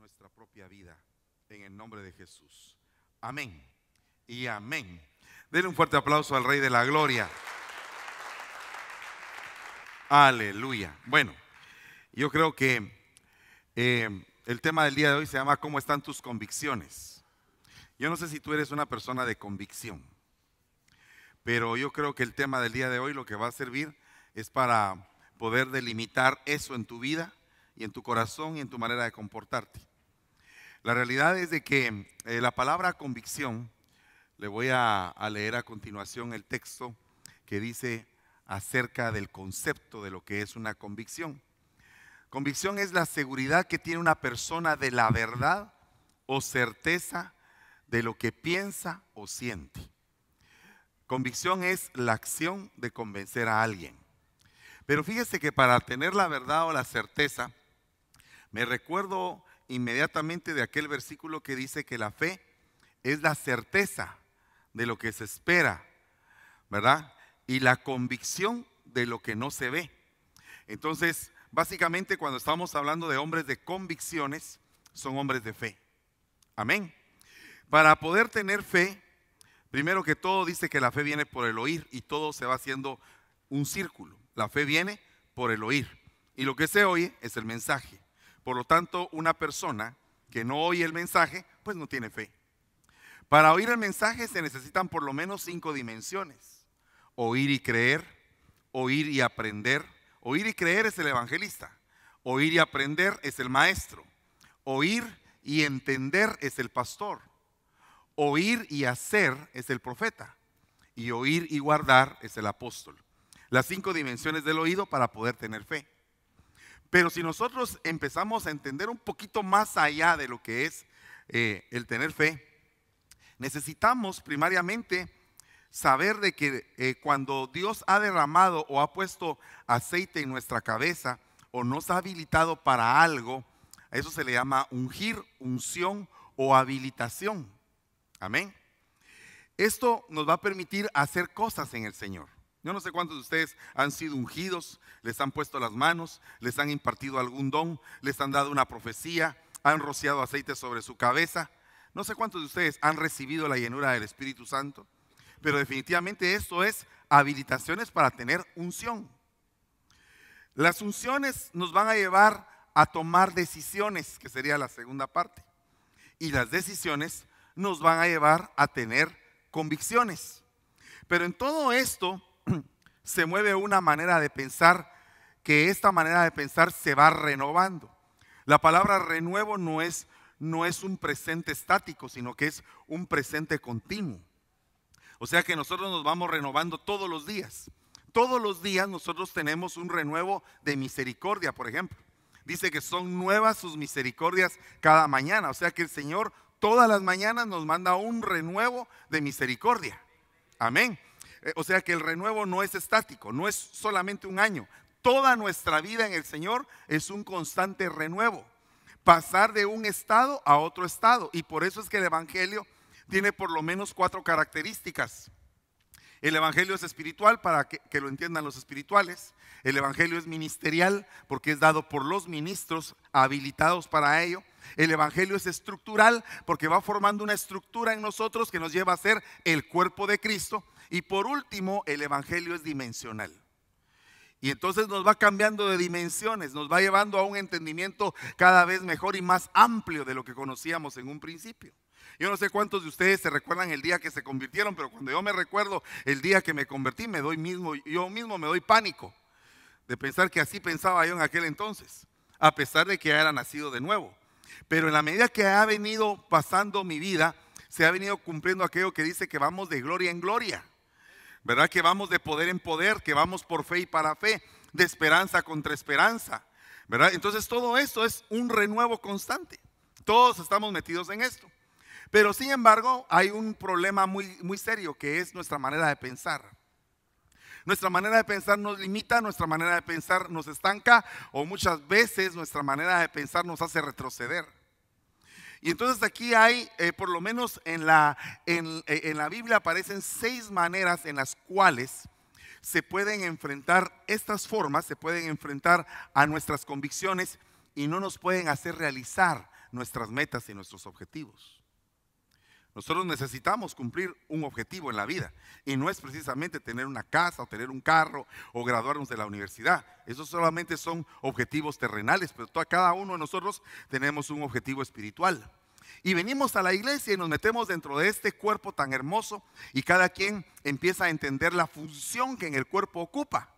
nuestra propia vida en el nombre de Jesús. Amén y amén. Denle un fuerte aplauso al Rey de la Gloria. Aleluya. Bueno, yo creo que eh, el tema del día de hoy se llama ¿Cómo están tus convicciones? Yo no sé si tú eres una persona de convicción, pero yo creo que el tema del día de hoy lo que va a servir es para poder delimitar eso en tu vida y en tu corazón y en tu manera de comportarte. La realidad es de que eh, la palabra convicción, le voy a, a, leer a continuación el texto que dice acerca del concepto de lo que es una convicción. Convicción es la seguridad que tiene una persona de la verdad o certeza de lo que piensa o siente. Convicción es la acción de convencer a alguien. Pero fíjese que para tener la verdad o la certeza, me recuerdo inmediatamente de aquel versículo que dice que la fe es la certeza de lo que se espera, ¿verdad? Y la convicción de lo que no se ve. Entonces, básicamente cuando estamos hablando de hombres de convicciones, son hombres de fe. Amén. Para poder tener fe, primero que todo dice que la fe viene por el oír y todo se va haciendo un círculo. La fe viene por el oír. Y lo que se oye es el mensaje. Por lo tanto, una persona que no oye el mensaje, pues no tiene fe. Para oír el mensaje se necesitan por lo menos cinco dimensiones. Oír y creer, oír y aprender. Oír y creer es el evangelista. Oír y aprender es el maestro. Oír y entender es el pastor. Oír y hacer es el profeta. Y oír y guardar es el apóstol. Las cinco dimensiones del oído para poder tener fe. Pero si nosotros empezamos a entender un poquito más allá de lo que es eh, el tener fe, necesitamos primariamente saber de que eh, cuando Dios ha derramado o ha puesto aceite en nuestra cabeza o nos ha habilitado para algo, a eso se le llama ungir, unción o habilitación. Amén. Esto nos va a permitir hacer cosas en el Señor. Yo no sé cuántos de ustedes han sido ungidos, les han puesto las manos, les han impartido algún don, les han dado una profecía, han rociado aceite sobre su cabeza. No sé cuántos de ustedes han recibido la llenura del Espíritu Santo, pero definitivamente esto es habilitaciones para tener unción. Las unciones nos van a llevar a tomar decisiones, que sería la segunda parte. Y las decisiones nos van a llevar a tener convicciones. Pero en todo esto se mueve una manera de pensar que esta manera de pensar se va renovando. La palabra renuevo no es, no es un presente estático, sino que es un presente continuo. O sea que nosotros nos vamos renovando todos los días. Todos los días nosotros tenemos un renuevo de misericordia, por ejemplo. Dice que son nuevas sus misericordias cada mañana. O sea que el Señor todas las mañanas nos manda un renuevo de misericordia. Amén. Eh, o sea que el renuevo no es estático, no es solamente un año. Toda nuestra vida en el Señor es un constante renuevo, pasar de un estado a otro estado. Y por eso es que el Evangelio tiene por lo menos cuatro características. El Evangelio es espiritual para que, lo entiendan los espirituales. El Evangelio es ministerial porque es dado por los ministros habilitados para ello. El Evangelio es estructural porque va formando una estructura en nosotros que nos lleva a ser el cuerpo de Cristo. Y por último, el Evangelio es dimensional. Y entonces nos va cambiando de dimensiones, nos va llevando a un entendimiento cada vez mejor y más amplio de lo que conocíamos en un principio. Yo no sé cuántos de ustedes se recuerdan el día que se convirtieron, pero cuando yo me recuerdo el día que me convertí, me doy mismo, yo mismo me doy pánico de pensar que así pensaba yo en aquel entonces, a pesar de que ya era nacido de nuevo. Pero en la medida que ha venido pasando mi vida, se ha venido cumpliendo aquello que dice que vamos de gloria en gloria. ¿verdad? Que vamos de poder en poder, que vamos por fe y para fe, de esperanza contra esperanza, ¿verdad? Entonces todo esto es un renuevo constante. Todos estamos metidos en esto. Pero sin embargo, hay un problema muy, muy serio que es nuestra manera de pensar. Nuestra manera de pensar nos limita, nuestra manera de pensar nos estanca o muchas veces nuestra manera de pensar nos hace retroceder. Y entonces aquí hay, eh, por lo menos en la, eh, en la Biblia aparecen seis maneras en las cuales se pueden enfrentar estas formas, se pueden enfrentar a nuestras convicciones y no nos pueden hacer realizar nuestras metas y nuestros objetivos. Nosotros necesitamos cumplir un objetivo en la vida y no es precisamente tener una casa o tener un carro o graduarnos de la universidad. Esos solamente son objetivos terrenales, pero cada uno de nosotros tenemos un objetivo espiritual. Y venimos a la iglesia y nos metemos dentro de este cuerpo tan hermoso y cada quien empieza a entender la función que en el cuerpo ocupa.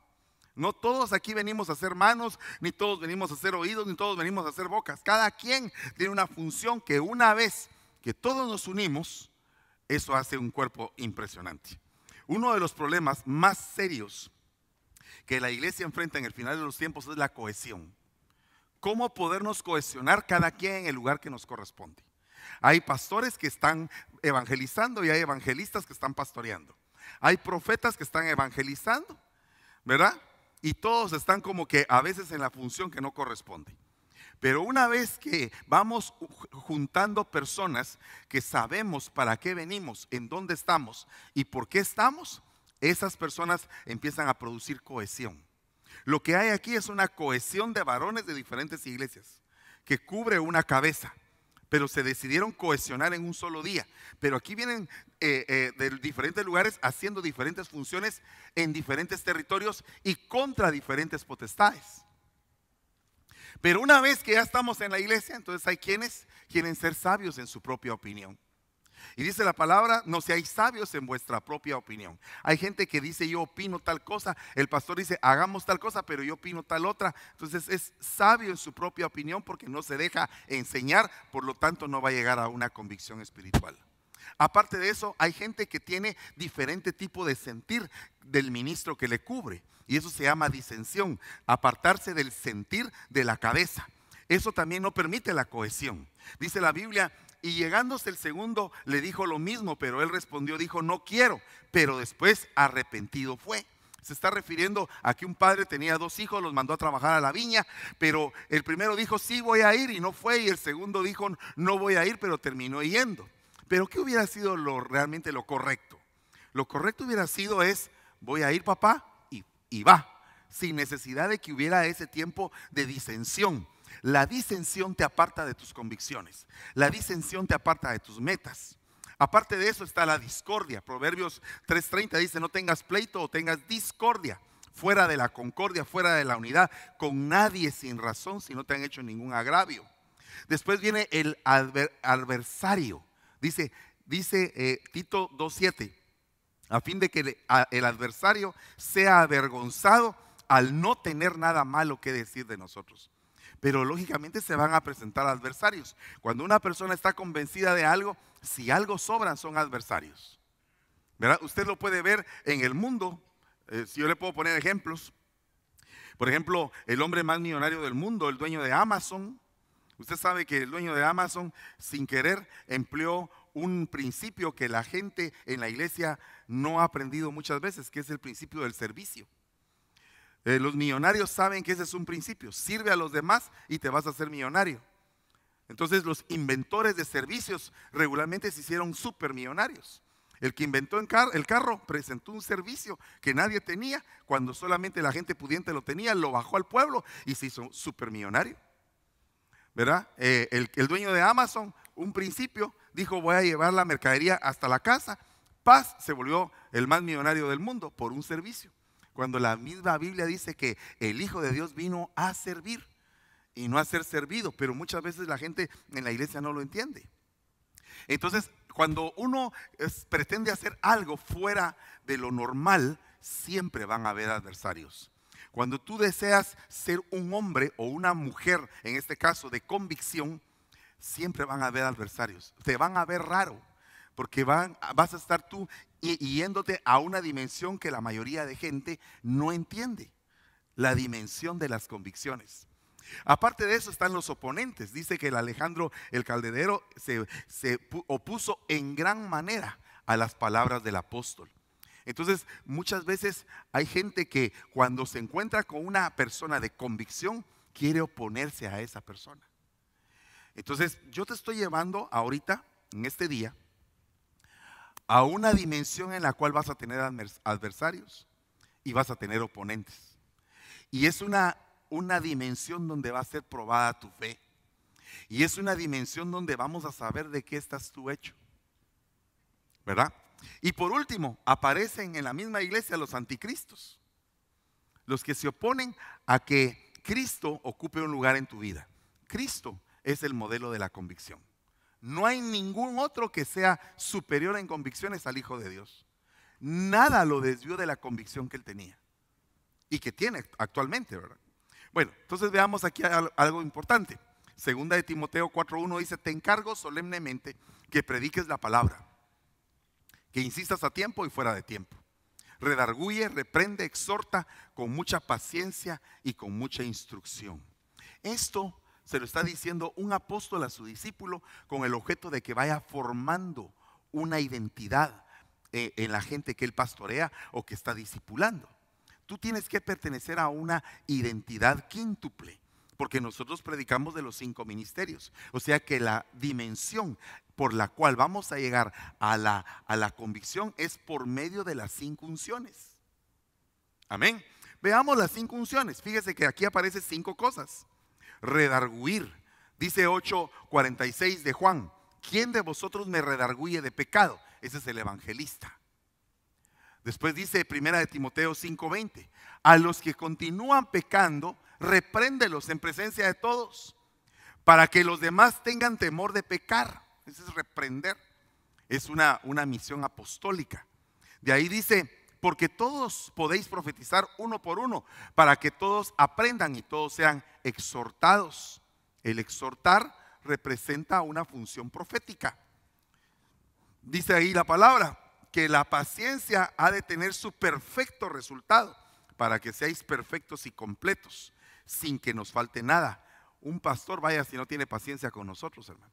No todos aquí venimos a ser manos, ni todos venimos a ser oídos, ni todos venimos a ser bocas. Cada quien tiene una función que una vez que todos nos unimos, eso hace un cuerpo impresionante. Uno de los problemas más serios que la iglesia enfrenta en el final de los tiempos es la cohesión. ¿Cómo podernos cohesionar cada quien en el lugar que nos corresponde? Hay pastores que están evangelizando y hay evangelistas que están pastoreando. Hay profetas que están evangelizando, ¿verdad? Y todos están como que a veces en la función que no corresponde. Pero una vez que vamos juntando personas que sabemos para qué venimos, en dónde estamos y por qué estamos, esas personas empiezan a producir cohesión. Lo que hay aquí es una cohesión de varones de diferentes iglesias que cubre una cabeza, pero se decidieron cohesionar en un solo día. Pero aquí vienen eh, eh, de diferentes lugares haciendo diferentes funciones en diferentes territorios y contra diferentes potestades. Pero una vez que ya estamos en la iglesia, entonces hay quienes quieren ser sabios en su propia opinión. Y dice la palabra, no seáis sabios en vuestra propia opinión. Hay gente que dice, yo opino tal cosa, el pastor dice, hagamos tal cosa, pero yo opino tal otra. Entonces es sabio en su propia opinión porque no se deja enseñar, por lo tanto no va a llegar a una convicción espiritual. Aparte de eso, hay gente que tiene diferente tipo de sentir del ministro que le cubre. Y eso se llama disensión, apartarse del sentir de la cabeza. Eso también no permite la cohesión. Dice la Biblia, y llegándose el segundo le dijo lo mismo, pero él respondió, dijo, no quiero, pero después arrepentido fue. Se está refiriendo a que un padre tenía dos hijos, los mandó a trabajar a la viña, pero el primero dijo, sí voy a ir y no fue, y el segundo dijo, no voy a ir, pero terminó yendo. Pero ¿qué hubiera sido lo, realmente lo correcto? Lo correcto hubiera sido es, voy a ir papá y, va, sin necesidad de que hubiera ese tiempo de disensión. La disensión te aparta de tus convicciones, la disensión te aparta de tus metas. Aparte de eso está la discordia. Proverbios 3:30 dice, no tengas pleito o tengas discordia, fuera de la concordia, fuera de la unidad, con nadie sin razón si no te han hecho ningún agravio. Después viene el adversario. Dice, dice eh, Tito 2.7, a fin de que el adversario sea avergonzado al no tener nada malo que decir de nosotros. Pero lógicamente se van a presentar adversarios. Cuando una persona está convencida de algo, si algo sobran son adversarios. ¿Verdad? Usted lo puede ver en el mundo. Eh, si yo le puedo poner ejemplos. Por ejemplo, el hombre más millonario del mundo, el dueño de Amazon, Usted sabe que el dueño de Amazon, sin querer, empleó un principio que la gente en la iglesia no ha aprendido muchas veces, que es el principio del servicio. Eh, los millonarios saben que ese es un principio. Sirve a los demás y te vas a ser millonario. Entonces los inventores de servicios regularmente se hicieron supermillonarios. El que inventó el carro presentó un servicio que nadie tenía. Cuando solamente la gente pudiente lo tenía, lo bajó al pueblo y se hizo supermillonario. ¿verdad? Eh, el, dueño de Amazon, un principio, dijo voy a llevar la mercadería hasta la casa. Paz se volvió el más millonario del mundo por un servicio. Cuando la misma Biblia dice que el Hijo de Dios vino a servir y no a ser servido, pero muchas veces la gente en la iglesia no lo entiende. Entonces, cuando uno pretende hacer algo fuera de lo normal, siempre van a haber adversarios. Cuando tú deseas ser un hombre o una mujer, en este caso de convicción, siempre van a haber adversarios. Te van a ver raro, porque van, vas a estar tú yéndote a una dimensión que la mayoría de gente no entiende, la dimensión de las convicciones. Aparte de eso están los oponentes. Dice que el Alejandro el Calderero se opuso en gran manera a las palabras del apóstol. Entonces, muchas veces hay gente que cuando se encuentra con una persona de convicción, quiere oponerse a esa persona. Entonces, yo te estoy llevando ahorita, en este día, a una dimensión en la cual vas a tener adversarios y vas a tener oponentes. Y es una, una dimensión donde va a ser probada tu fe. Y es una dimensión donde vamos a saber de qué estás tú hecho. ¿Verdad? Y por último, aparecen en la misma iglesia los anticristos, los que se oponen a que Cristo ocupe un lugar en tu vida. Cristo es el modelo de la convicción. No hay ningún otro que sea superior en convicciones al Hijo de Dios. Nada lo desvió de la convicción que él tenía y que tiene actualmente, ¿verdad? Bueno, entonces veamos aquí algo importante. Segunda de Timoteo 4.1 dice, te encargo solemnemente que prediques la palabra que insistas a tiempo y fuera de tiempo. Redarguye, reprende, exhorta con mucha paciencia y con mucha instrucción. Esto se lo está diciendo un apóstol a su discípulo con el objeto de que vaya formando una identidad eh, en la gente que él pastorea o que está discipulando. Tú tienes que pertenecer a una identidad quíntuple porque nosotros predicamos de los cinco ministerios. O sea que la dimensión por la cual vamos a llegar a la, a la convicción es por medio de las cinco unciones. Amén. Veamos las cinco unciones. Fíjese que aquí aparecen cinco cosas. Redarguir. Dice 8:46 de Juan. ¿Quién de vosotros me redarguye de pecado? Ese es el evangelista. Después dice primera de Timoteo 5:20, a los que continúan pecando repréndelos en presencia de todos, para que los demás tengan temor de pecar. Ese es reprender. Es una, una misión apostólica. De ahí dice, porque todos podéis profetizar uno por uno, para que todos aprendan y todos sean exhortados. El exhortar representa una función profética. Dice ahí la palabra, que la paciencia ha de tener su perfecto resultado, para que seáis perfectos y completos, sin que nos falte nada. Un pastor, vaya, si no tiene paciencia con nosotros, hermano.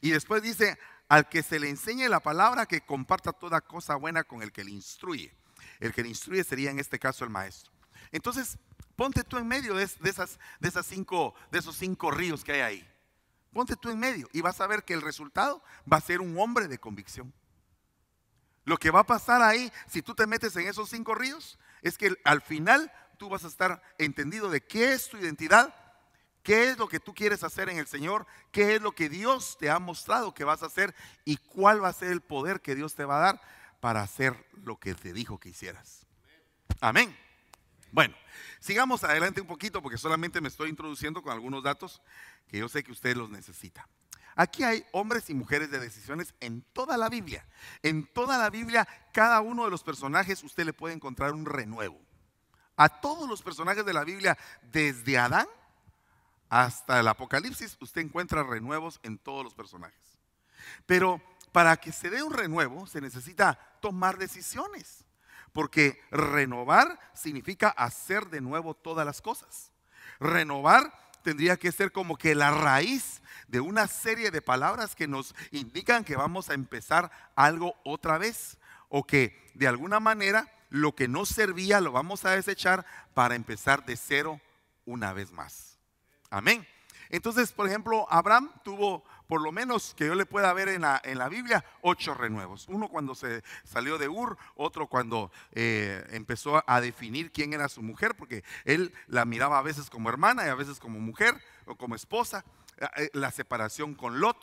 Y después dice, al que se le enseñe la palabra, que comparta toda cosa buena con el que le instruye. El que le instruye sería en este caso el maestro. Entonces, ponte tú en medio de, esas, esas cinco, de esos cinco ríos que hay ahí. Ponte tú en medio y vas a ver que el resultado va a ser un hombre de convicción. Lo que va a pasar ahí, si tú te metes en esos cinco ríos, es que al final tú vas a estar entendido de qué es tu identidad, qué es lo que tú quieres hacer en el Señor, qué es lo que Dios te ha mostrado que vas a hacer y cuál va a ser el poder que Dios te va a dar para hacer lo que te dijo que hicieras. Amén. Bueno, sigamos adelante un poquito porque solamente me estoy introduciendo con algunos datos que yo sé que usted los necesita. Aquí hay hombres y mujeres de decisiones en toda la Biblia. En toda la Biblia, cada uno de los personajes usted le puede encontrar un renuevo a todos los personajes de la Biblia, desde Adán hasta el Apocalipsis, usted encuentra renuevos en todos los personajes. Pero para que se dé un renuevo se necesita tomar decisiones, porque renovar significa hacer de nuevo todas las cosas. Renovar tendría que ser como que la raíz de una serie de palabras que nos indican que vamos a empezar algo otra vez o que de alguna manera lo que no servía lo vamos a desechar para empezar de cero una vez más. Amén. Entonces, por ejemplo, Abraham tuvo, por lo menos que yo le pueda ver en la, Biblia, ocho renuevos. Uno cuando se salió de Ur, otro cuando eh, empezó a definir quién era su mujer, porque él la miraba a veces como hermana y a veces como mujer o como esposa. Eh, la separación con Lot,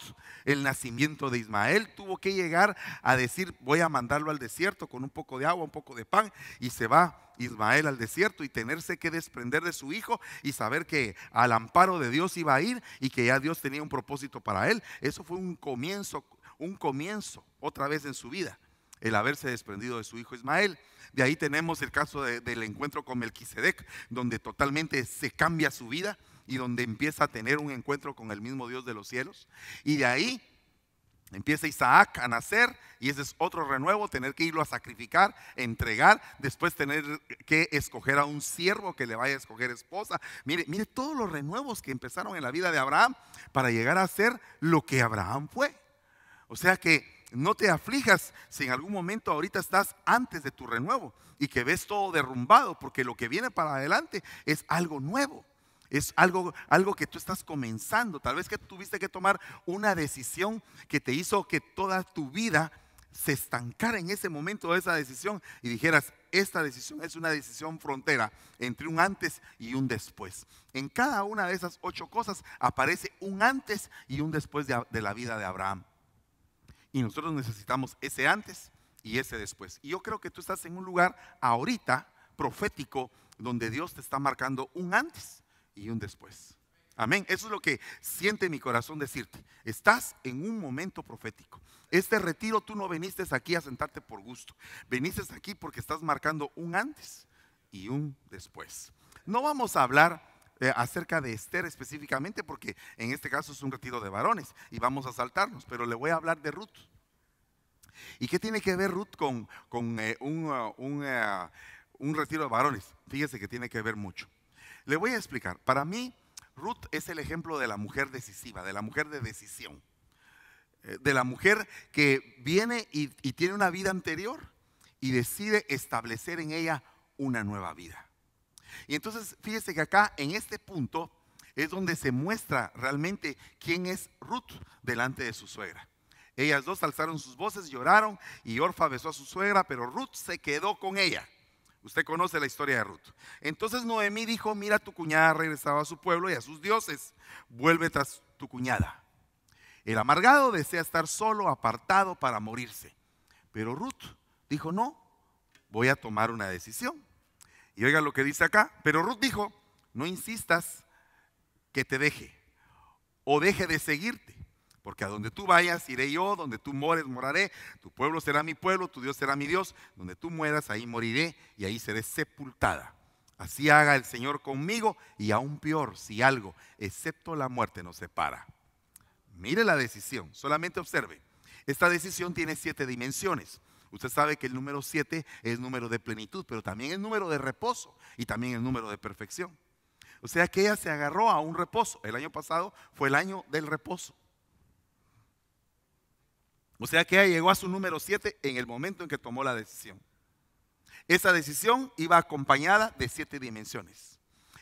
el nacimiento de Ismael, tuvo que llegar a decir, voy a mandarlo al desierto con un poco de agua, un poco de pan, y se va Ismael al desierto y tenerse que desprender de su hijo y saber que al amparo de Dios iba a ir y que ya Dios tenía un propósito para él. Eso fue un comienzo, un comienzo otra vez en su vida el haberse desprendido de su hijo Ismael. De ahí tenemos el caso del encuentro con Melquisedec, donde totalmente se cambia su vida, y donde empieza a tener un encuentro con el mismo Dios de los cielos. Y de ahí Empieza Isaac a nacer y ese es otro renuevo, tener que irlo a sacrificar, entregar, después tener que escoger a un siervo que le vaya a escoger esposa. Mire, mire todos los renuevos que empezaron en la vida de Abraham para llegar a ser lo que Abraham fue. O sea que no te aflijas si en algún momento ahorita estás antes de tu renuevo y que ves todo derrumbado, porque lo que viene para adelante es algo nuevo. Es algo, algo que tú estás comenzando. Tal vez que tuviste que tomar una decisión que te hizo que toda tu vida se estancara en ese momento de esa decisión y dijeras, esta decisión es una decisión frontera entre un antes y un después. En cada una de esas ocho cosas aparece un antes y un después de la vida de Abraham. Y nosotros necesitamos ese antes y ese después. Y yo creo que tú estás en un lugar ahorita profético donde Dios te está marcando un antes y un después. Amén. Eso es lo que siente mi corazón decirte. Estás en un momento profético. Este retiro tú no viniste aquí a sentarte por gusto. Viniste aquí porque estás marcando un antes y un después. No vamos a hablar eh, acerca de Esther específicamente porque en este caso es un retiro de varones y vamos a saltarnos, pero le voy a hablar de Ruth. ¿Y qué tiene que ver Ruth con, eh, un, uh, uh, un retiro de varones? Fíjese que tiene que ver mucho. Le voy a explicar. Para mí, Ruth es el ejemplo de la mujer decisiva, de la mujer de decisión, eh, de la mujer que viene y, tiene una vida anterior y decide establecer en ella una nueva vida. Y entonces, fíjese que acá, en este punto, es donde se muestra realmente quién es Ruth delante de su suegra. Ellas dos alzaron sus voces, lloraron y Orfa besó a su suegra, pero Ruth se quedó con ella. Usted conoce la historia de Ruth. Entonces Noemí dijo, mira, tu cuñada regresaba a su pueblo y a sus dioses. Vuelve tras tu cuñada. El amargado desea estar solo, apartado para morirse. Pero Ruth dijo, no, voy a tomar una decisión. Y oiga lo que dice acá. Pero Ruth dijo, no insistas que te deje o deje de seguirte porque a donde tú vayas, iré yo, donde tú mores, moraré, tu pueblo será mi pueblo, tu Dios será mi Dios, donde tú mueras, ahí moriré y ahí seré sepultada. Así haga el Señor conmigo y aún peor si algo, excepto la muerte, nos separa. Mire la decisión, solamente observe. Esta decisión tiene siete dimensiones. Usted sabe que el número siete es número de plenitud, pero también es número de reposo y también es número de perfección. O sea que ella se agarró a un reposo. El año pasado fue el año del reposo. O sea que ella llegó a su número 7 en el momento en que tomó la decisión. Esa decisión iba acompañada de siete dimensiones,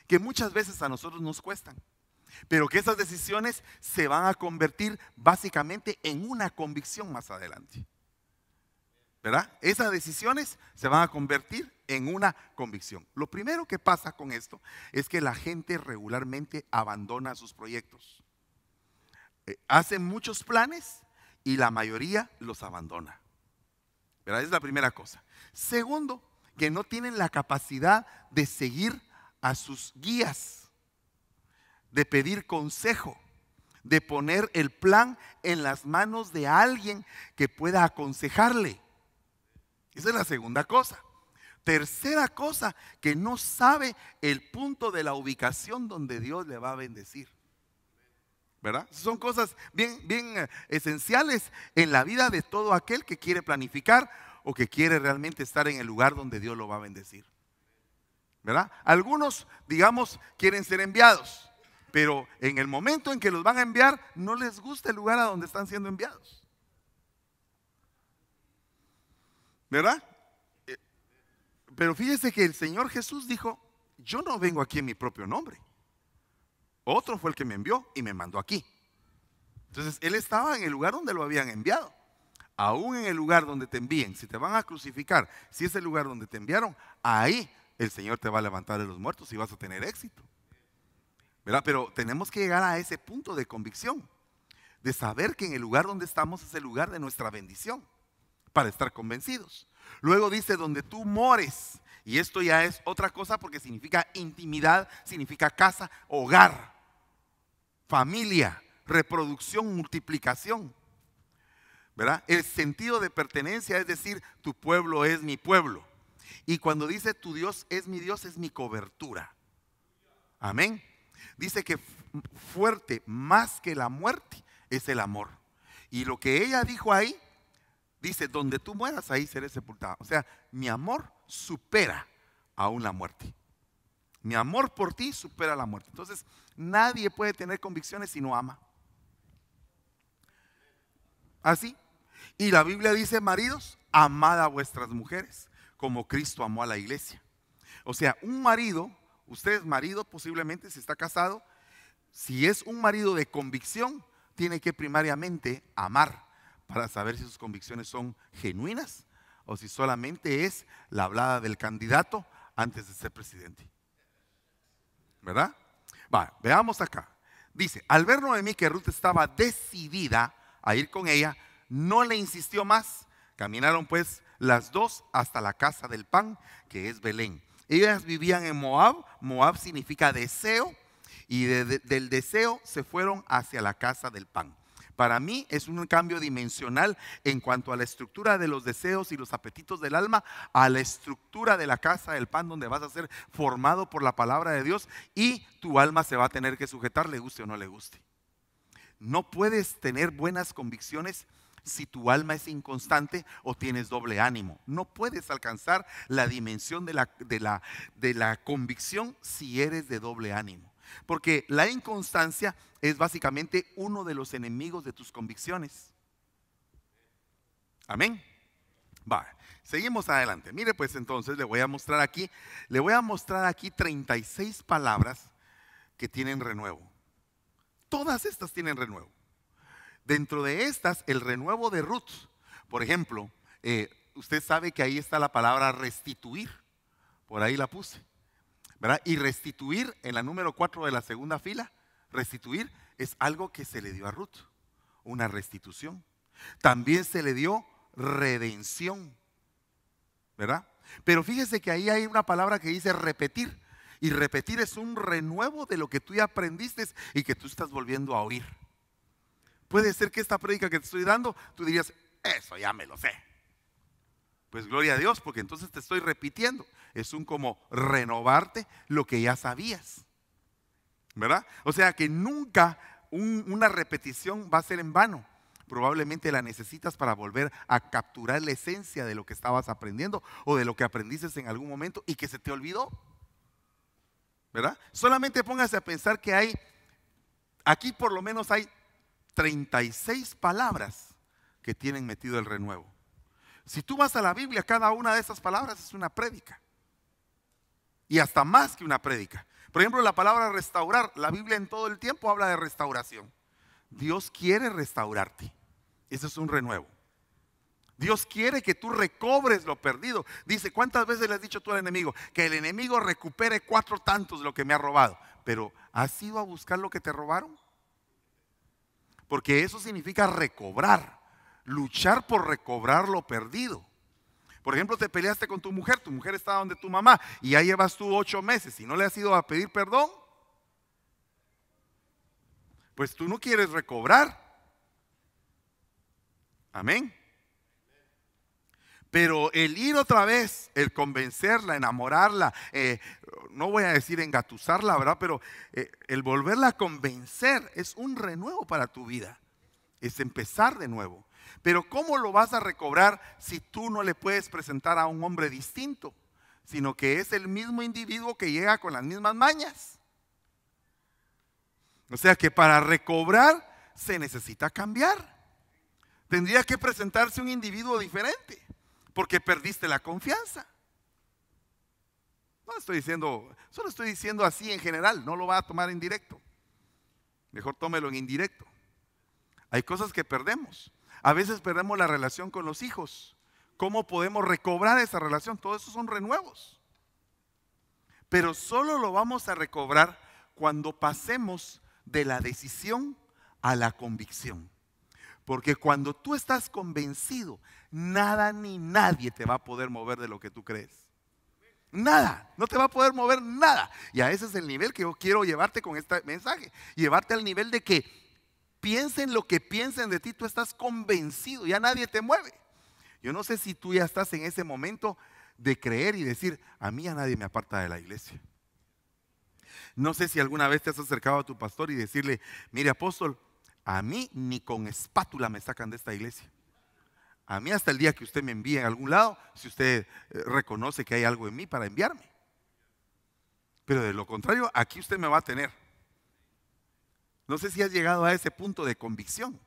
que muchas veces a nosotros nos cuestan, pero que esas decisiones se van a convertir básicamente en una convicción más adelante. ¿Verdad? Esas decisiones se van a convertir en una convicción. Lo primero que pasa con esto es que la gente regularmente abandona sus proyectos. hace eh, hacen muchos planes y la mayoría los abandona. Esa Es la primera cosa. Segundo, que no tienen la capacidad de seguir a sus guías, de pedir consejo, de poner el plan en las manos de alguien que pueda aconsejarle. Esa es la segunda cosa. Tercera cosa, que no sabe el punto de la ubicación donde Dios le va a bendecir. ¿verdad? Son cosas bien, bien eh, esenciales en la vida de todo aquel que quiere planificar o que quiere realmente estar en el lugar donde Dios lo va a bendecir. ¿Verdad? Algunos, digamos, quieren ser enviados, pero en el momento en que los van a enviar, no les gusta el lugar a donde están siendo enviados. ¿Verdad? Eh, pero fíjese que el Señor Jesús dijo, yo no vengo aquí en mi propio nombre. Otro fue el que me envió y me mandó aquí. Entonces, él estaba en el lugar donde lo habían enviado. Aún en el lugar donde te envíen, si te van a crucificar, si es el lugar donde te enviaron, ahí el Señor te va a levantar de los muertos y vas a tener éxito. ¿Verdad? Pero tenemos que llegar a ese punto de convicción, de saber que en el lugar donde estamos es el lugar de nuestra bendición, para estar convencidos. Luego dice, donde tú mores, y esto ya es otra cosa porque significa intimidad, significa casa, hogar familia, reproducción, multiplicación. ¿Verdad? El sentido de pertenencia es decir, tu pueblo es mi pueblo. Y cuando dice tu Dios es mi Dios, es mi cobertura. Amén. Dice que fuerte más que la muerte es el amor. Y lo que ella dijo ahí, dice, donde tú mueras, ahí seré sepultado. O sea, mi amor supera aún la muerte. Mi amor por ti supera la muerte. Entonces, Nadie puede tener convicciones si no ama. Así. Y la Biblia dice, maridos, amad a vuestras mujeres como Cristo amó a la iglesia. O sea, un marido, usted es marido posiblemente, si está casado, si es un marido de convicción, tiene que primariamente amar para saber si sus convicciones son genuinas o si solamente es la hablada del candidato antes de ser presidente. ¿Verdad? veamos acá. Dice, al ver Noemí que Ruth estaba decidida a ir con ella, no le insistió más. Caminaron pues las dos hasta la casa del pan, que es Belén. Ellas vivían en Moab. Moab significa deseo. Y del deseo se fueron hacia la casa del pan. Para mí es un cambio dimensional en cuanto a la estructura de los deseos y los apetitos del alma, a la estructura de la casa del pan donde vas a ser formado por la palabra de Dios y tu alma se va a tener que sujetar, le guste o no le guste. No puedes tener buenas convicciones si tu alma es inconstante o tienes doble ánimo. No puedes alcanzar la dimensión de la, de la, de la convicción si eres de doble ánimo. Porque la inconstancia es básicamente uno de los enemigos de tus convicciones. Amén. Va, seguimos adelante. Mire, pues entonces le voy a mostrar aquí, le voy a mostrar aquí 36 palabras que tienen renuevo. Todas estas tienen renuevo. Dentro de estas, el renuevo de Ruth, por ejemplo, eh, usted sabe que ahí está la palabra restituir. Por ahí la puse. ¿verdad? Y restituir, en la número 4 de la segunda fila, restituir es algo que se le dio a Ruth, una restitución. También se le dio redención, ¿verdad? Pero fíjese que ahí hay una palabra que dice repetir. Y repetir es un renuevo de lo que tú ya aprendiste y que tú estás volviendo a oír. Puede ser que esta prédica que te estoy dando, tú dirías, eso ya me lo sé. Pues gloria a Dios, porque entonces te estoy repitiendo es un como renovarte lo que ya sabías. ¿Verdad? O sea que nunca una repetición va a ser en vano. Probablemente la necesitas para volver a capturar la esencia de lo que estabas aprendiendo o de lo que aprendiste en algún momento y que se te olvidó. ¿Verdad? Solamente póngase a pensar que hay, aquí por lo menos hay 36 palabras que tienen metido el renuevo. Si tú vas a la Biblia, cada una de esas palabras es una prédica y hasta más que una prédica. Por ejemplo, la palabra restaurar, la Biblia en todo el tiempo habla de restauración. Dios quiere restaurarte. Eso es un renuevo. Dios quiere que tú recobres lo perdido. Dice, ¿cuántas veces le has dicho tú al enemigo? Que el enemigo recupere cuatro tantos de lo que me ha robado. Pero, ¿has ido a buscar lo que te robaron? Porque eso significa recobrar, luchar por recobrar lo perdido. Por ejemplo, te peleaste con tu mujer, tu mujer estaba donde tu mamá y ya llevas tú ocho meses y no le has ido a pedir perdón, pues tú no quieres recobrar. Amén. Pero el ir otra vez, el convencerla, enamorarla, eh, no voy a decir engatusarla, ¿verdad? Pero eh, el volverla a convencer es un renuevo para tu vida. Es empezar de nuevo. Pero ¿cómo lo vas a recobrar si tú no le puedes presentar a un hombre distinto, sino que es el mismo individuo que llega con las mismas mañas? O sea que para recobrar se necesita cambiar. Tendría que presentarse un individuo diferente, porque perdiste la confianza. No estoy diciendo, solo estoy diciendo así en general, no lo va a tomar en directo. Mejor tómelo en indirecto. Hay cosas que perdemos. A veces perdemos la relación con los hijos. ¿Cómo podemos recobrar esa relación? Todo eso son renuevos. Pero solo lo vamos a recobrar cuando pasemos de la decisión a la convicción. Porque cuando tú estás convencido, nada ni nadie te va a poder mover de lo que tú crees. Nada, no te va a poder mover nada. Y a ese es el nivel que yo quiero llevarte con este mensaje. Llevarte al nivel de que Piensen lo que piensen de ti, tú estás convencido, ya nadie te mueve. Yo no sé si tú ya estás en ese momento de creer y decir, a mí ya nadie me aparta de la iglesia. No sé si alguna vez te has acercado a tu pastor y decirle, mire apóstol, a mí ni con espátula me sacan de esta iglesia. A mí hasta el día que usted me envíe a algún lado, si usted eh, reconoce que hay algo en mí para enviarme. Pero de lo contrario, aquí usted me va a tener. No sé si has llegado a ese punto de convicción,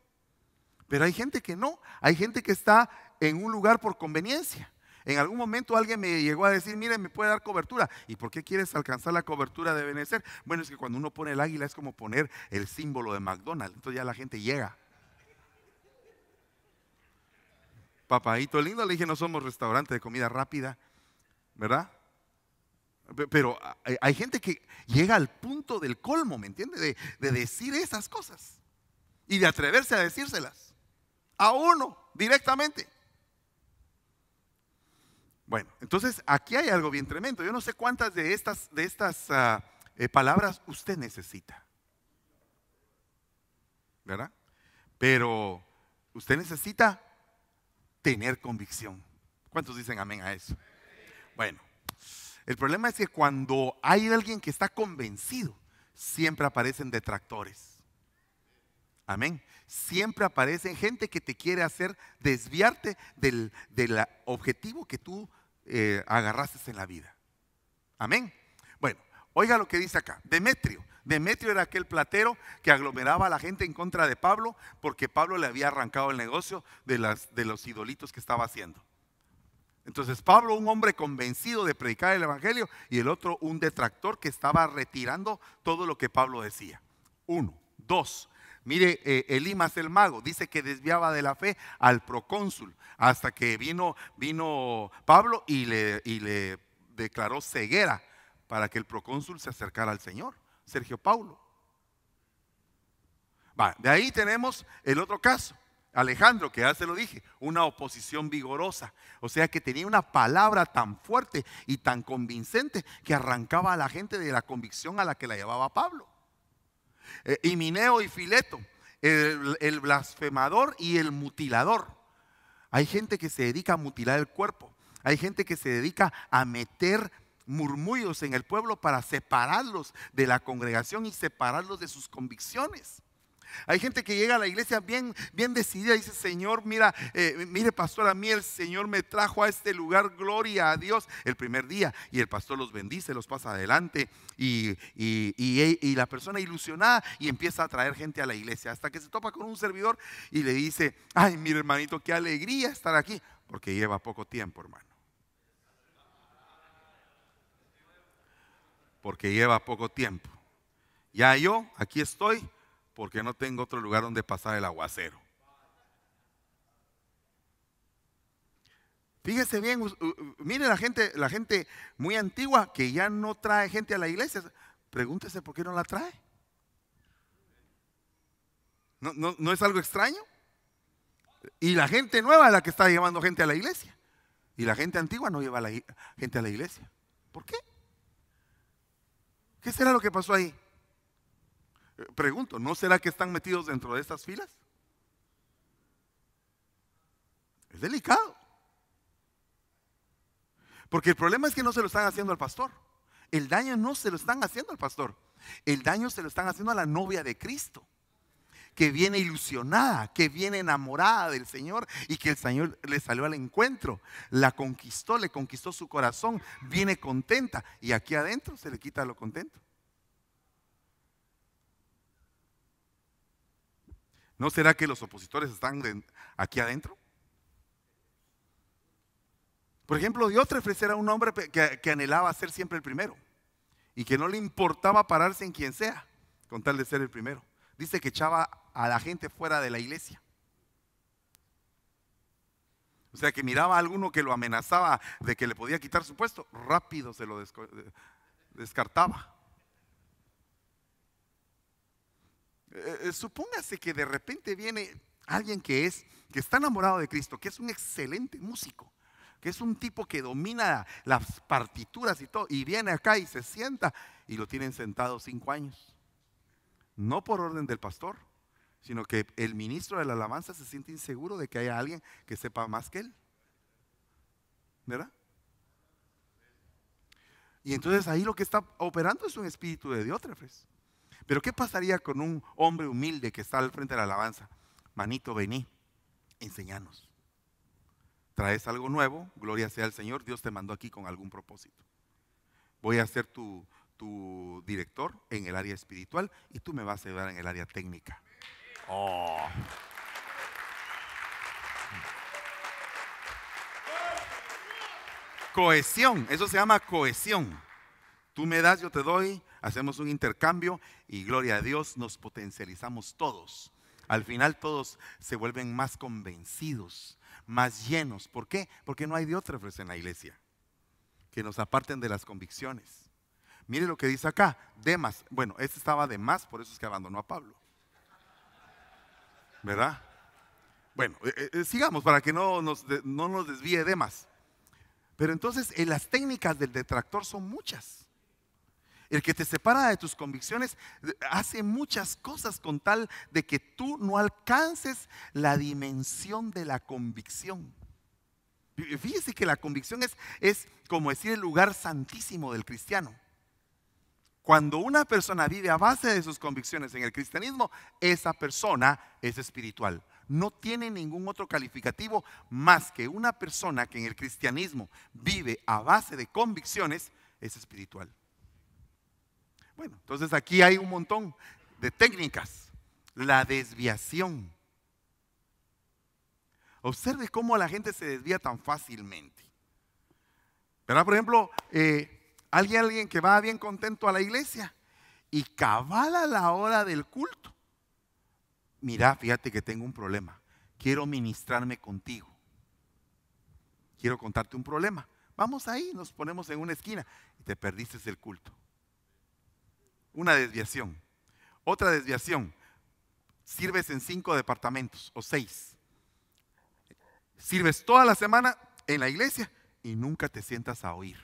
pero hay gente que no, hay gente que está en un lugar por conveniencia. En algún momento alguien me llegó a decir, mire, me puede dar cobertura. ¿Y por qué quieres alcanzar la cobertura de Benecer? Bueno, es que cuando uno pone el águila es como poner el símbolo de McDonald's, entonces ya la gente llega. Papadito lindo, le dije, no somos restaurante de comida rápida, ¿verdad? Pero ah, hay gente que llega al punto del colmo, ¿me entiende? De, decir esas cosas y de atreverse a decírselas a uno directamente. Bueno, entonces aquí hay algo bien tremendo. Yo no sé cuántas de estas, de estas ah, eh, palabras usted necesita. ¿Verdad? Pero usted necesita tener convicción. ¿Cuántos dicen amén a eso? Bueno, el problema es que cuando hay alguien que está convencido, siempre aparecen detractores. Amén. Siempre aparecen gente que te quiere hacer desviarte del, objetivo que tú eh, agarraste en la vida. Amén. Bueno, oiga lo que dice acá. Demetrio. Demetrio era aquel platero que aglomeraba a la gente en contra de Pablo porque Pablo le había arrancado el negocio de, las, de los idolitos que estaba haciendo. Entonces Pablo, un hombre convencido de predicar el Evangelio, y el otro, un detractor que estaba retirando todo lo que Pablo decía. Uno, dos. Mire, eh, el mago dice que desviaba de la fe al procónsul hasta que vino, vino Pablo y le, le declaró ceguera para que el procónsul se acercara al Señor, Sergio Paulo. de ahí tenemos el otro caso. Alejandro, que ya se lo dije, una oposición vigorosa. O sea que tenía una palabra tan fuerte y tan convincente que arrancaba a la gente de la convicción a la que la llevaba Pablo. Eh, y Mineo y Fileto, el blasfemador y el mutilador. Hay gente que se dedica a mutilar el cuerpo. Hay gente que se dedica a meter murmullos en el pueblo para separarlos de la congregación y separarlos de sus convicciones. Hay gente que llega a la iglesia bien, bien decidida y dice, Señor, mira, eh, mire pastor, a mí el Señor me trajo a este lugar, gloria a Dios, el primer día. Y el pastor los bendice, los pasa adelante y, e, la persona ilusionada y empieza a traer gente a la iglesia hasta que se topa con un servidor y le dice, ay, mi hermanito, qué alegría estar aquí, porque lleva poco tiempo, hermano. Porque lleva poco tiempo. Ya yo, aquí estoy, porque no tengo otro lugar donde pasar el aguacero. Fíjese bien, mire la gente, la gente muy antigua que ya no trae gente a la iglesia. Pregúntese por qué no la trae. ¿No, es algo extraño? Y la gente nueva es la que está llevando gente a la iglesia. Y la gente antigua no lleva gente a la iglesia. ¿Por qué? ¿Qué será lo que pasó ahí? Pregunto, ¿no será que están metidos dentro de estas filas? Es delicado. Porque el problema es que no se lo están haciendo al pastor. El daño no se lo están haciendo al pastor. El daño se lo están haciendo a la novia de Cristo, que viene ilusionada, que viene enamorada del Señor y que el Señor le salió al encuentro, la conquistó, le conquistó su corazón, viene contenta y aquí adentro se le quita lo contento. ¿No será que los opositores están aquí adentro? Por ejemplo, Dios ofrecerá a un hombre que, que, anhelaba ser siempre el primero y que no le importaba pararse en quien sea con tal de ser el primero. Dice que echaba a la gente fuera de la iglesia. O sea, que miraba a alguno que lo amenazaba de que le podía quitar su puesto, rápido se lo descartaba. Eh, supóngase que de repente viene alguien que es, que está enamorado de Cristo, que es un excelente músico, que es un tipo que domina las partituras y todo, y viene acá y se sienta y lo tienen sentado cinco años. No por orden del pastor, sino que el ministro de la alabanza se siente inseguro de que haya alguien que sepa más que él. ¿Verdad? Y entonces ahí lo que está operando es un espíritu de diótrefes. Pero ¿qué pasaría con un hombre humilde que está al frente de la alabanza? Manito, vení, enséñanos. Traes algo nuevo, gloria sea al Señor, Dios te mandó aquí con algún propósito. Voy a ser tu, director en el área espiritual y tú me vas a ayudar en el área técnica. Oh. Cohesión, eso se llama cohesión. Tú me das, yo te doy, hacemos un intercambio y gloria a Dios nos potencializamos todos. Al final todos se vuelven más convencidos, más llenos. ¿Por qué? Porque no hay de otra en la iglesia que nos aparten de las convicciones. Mire lo que dice acá, Demas. Bueno, este estaba de más, por eso es que abandonó a Pablo. ¿Verdad? Bueno, eh, eh, sigamos para que no nos, no nos desvíe Demas. Pero entonces eh, las técnicas del detractor son muchas. El que te separa de tus convicciones eh, hace muchas cosas con tal de que tú no alcances la dimensión de la convicción. Fíjese que la convicción es, como decir el lugar santísimo del cristiano. Cuando una persona vive a base de sus convicciones en el cristianismo, esa persona es espiritual. No tiene ningún otro calificativo más que una persona que en el cristianismo vive a base de convicciones es espiritual. Bueno, entonces aquí hay un montón de técnicas. La desviación. Observe cómo la gente se desvía tan fácilmente. ¿Verdad? Por ejemplo, eh, alguien, alguien que va bien contento a la iglesia y cabala la hora del culto. Mira, fíjate que tengo un problema. Quiero ministrarme contigo. Quiero contarte un problema. Vamos ahí, nos ponemos en una esquina y te perdiste el culto una desviación, otra desviación. Sirves en cinco departamentos o seis. Sirves toda la semana en la iglesia y nunca te sientas a oír.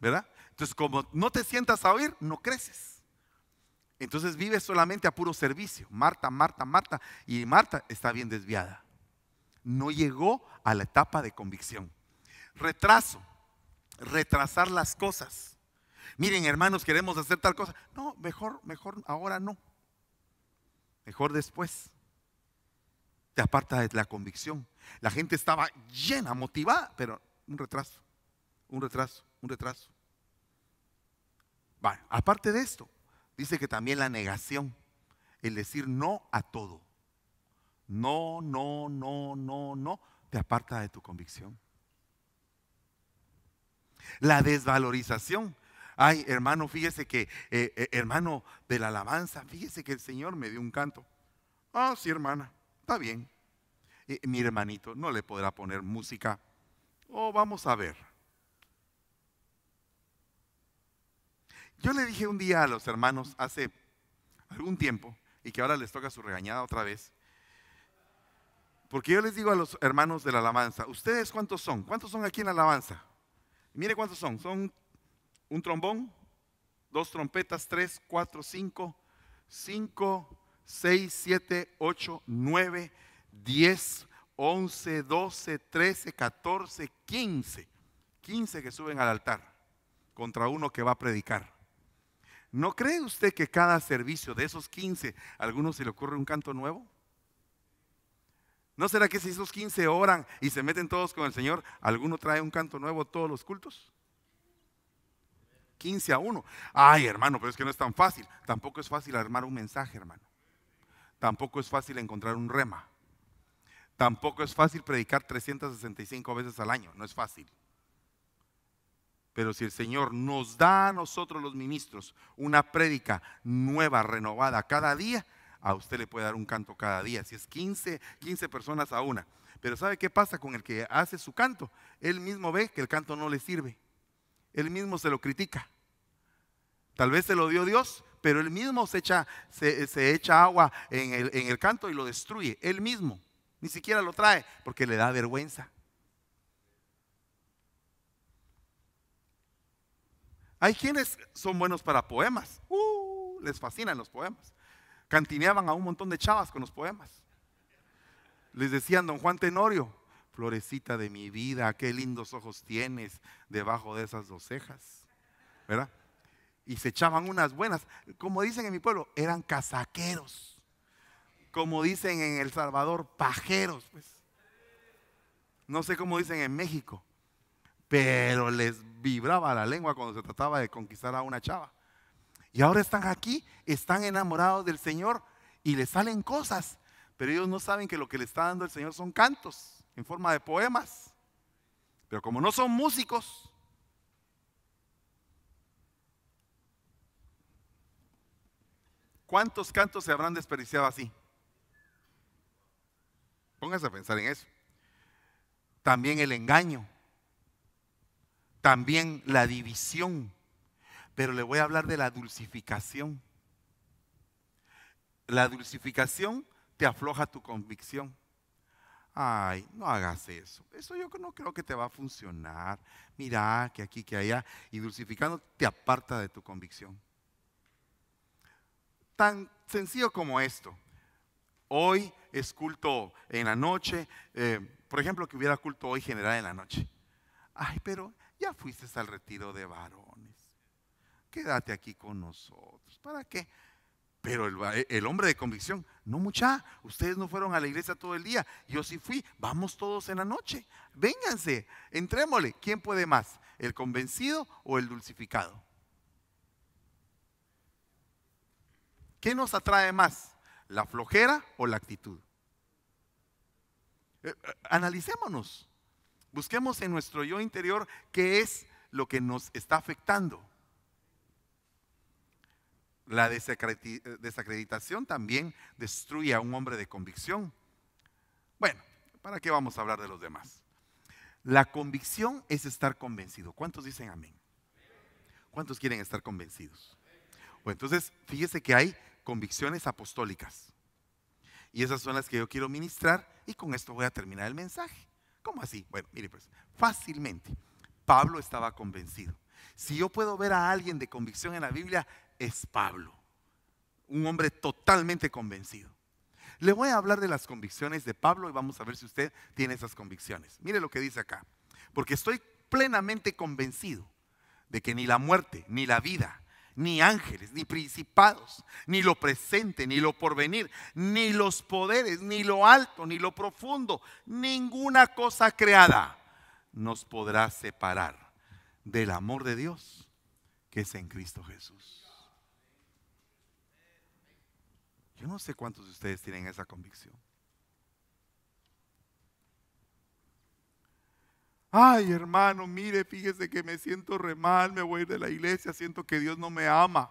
¿Verdad? Entonces, como no te sientas a oír, no creces. Entonces vives solamente a puro servicio. Marta, Marta, Marta. Y Marta está bien desviada. No llegó a la etapa de convicción. Retraso. Retrasar las cosas miren hermanos, queremos hacer tal cosa. No, mejor, mejor ahora no. Mejor después. Te aparta de la convicción. La gente estaba llena, motivada, pero un retraso, un retraso, un retraso. Bueno, aparte de esto, dice que también la negación, el decir no a todo. No, no, no, no, no, te aparta de tu convicción. La desvalorización Ay, hermano, fíjese que, eh, eh, hermano de la alabanza, fíjese que el Señor me dio un canto. Ah, sí, hermana, está bien. Eh, mi hermanito no le podrá poner música. Oh, vamos a ver. Yo le dije un día a los hermanos hace algún tiempo, y que ahora les toca su regañada otra vez, porque yo les digo a los hermanos de la alabanza, ¿ustedes cuántos son? ¿Cuántos son aquí en la alabanza? Mire cuántos son, son un trombón, dos trompetas, tres, cuatro, cinco, cinco, seis, siete, ocho, nueve, diez, once, doce, trece, catorce, quince. Quince que suben al altar contra uno que va a predicar. ¿No cree usted que cada servicio de esos quince, a alguno se le ocurre un canto nuevo? ¿No será que si esos quince oran y se meten todos con el Señor, alguno trae un canto nuevo todos los cultos? 15 a 1. Ay, hermano, pero es que no es tan fácil. Tampoco es fácil armar un mensaje, hermano. Tampoco es fácil encontrar un rema. Tampoco es fácil predicar 365 veces al año. No es fácil. Pero si el Señor nos da a nosotros los ministros una prédica nueva, renovada cada día, a usted le puede dar un canto cada día. Si es 15, 15 personas a una. Pero ¿sabe qué pasa con el que hace su canto? Él mismo ve que el canto no le sirve él mismo se lo critica. Tal vez se lo dio Dios, pero él mismo se echa, agua en el, canto y lo destruye, él mismo. Ni siquiera lo trae porque le da vergüenza. Hay quienes son buenos para poemas. Uh, les fascinan los poemas. Cantineaban a un montón de chavas con los poemas. Les decían, don Juan Tenorio, florecita de mi vida, qué lindos ojos tienes debajo de esas dos cejas, ¿verdad? Y se echaban unas buenas, como dicen en mi pueblo, eran casaqueros, como dicen en El Salvador, pajeros, pues. No sé cómo dicen en México, pero les vibraba la lengua cuando se trataba de conquistar a una chava. Y ahora están aquí, están enamorados del Señor y les salen cosas, pero ellos no saben que lo que le está dando el Señor son cantos en forma de poemas, pero como no son músicos, ¿cuántos cantos se habrán desperdiciado así? Póngase a pensar en eso. También el engaño, también la división, pero le voy a hablar de la dulcificación. La dulcificación te afloja tu convicción ay, no hagas eso. Eso yo no creo que te va a funcionar. Mira, que aquí, que allá. Y dulcificando te aparta de tu convicción. Tan sencillo como esto. Hoy es culto en la noche. Eh, por ejemplo, que hubiera culto hoy general en la noche. Ay, pero ya fuiste al retiro de varones. Quédate aquí con nosotros. ¿Para qué? Pero el, hombre de convicción, no mucha, ustedes no fueron a la iglesia todo el día, yo sí fui, vamos todos en la noche, vénganse, entrémosle. ¿Quién puede más, el convencido o el dulcificado? ¿Qué nos atrae más, la flojera o la actitud? Eh, eh, analicémonos, busquemos en nuestro yo interior qué es lo que nos está afectando. La eh, desacreditación también destruye a un hombre de convicción. Bueno, ¿para qué vamos a hablar de los demás? La convicción es estar convencido. ¿Cuántos dicen amén? ¿Cuántos quieren estar convencidos? Bueno, entonces, fíjese que hay convicciones apostólicas. Y esas son las que yo quiero ministrar y con esto voy a terminar el mensaje. ¿Cómo así? Bueno, mire pues, fácilmente. Pablo estaba convencido. Si yo puedo ver a alguien de convicción en la Biblia, es Pablo, un hombre totalmente convencido. Le voy a hablar de las convicciones de Pablo y vamos a ver si usted tiene esas convicciones. Mire lo que dice acá, porque estoy plenamente convencido de que ni la muerte, ni la vida, ni ángeles, ni principados, ni lo presente, ni lo porvenir, ni los poderes, ni lo alto, ni lo profundo, ninguna cosa creada nos podrá separar del amor de Dios que es en Cristo Jesús. Yo no sé cuántos de ustedes tienen esa convicción. Ay, hermano, mire, fíjese que me siento re mal, me voy de la iglesia, siento que Dios no me ama.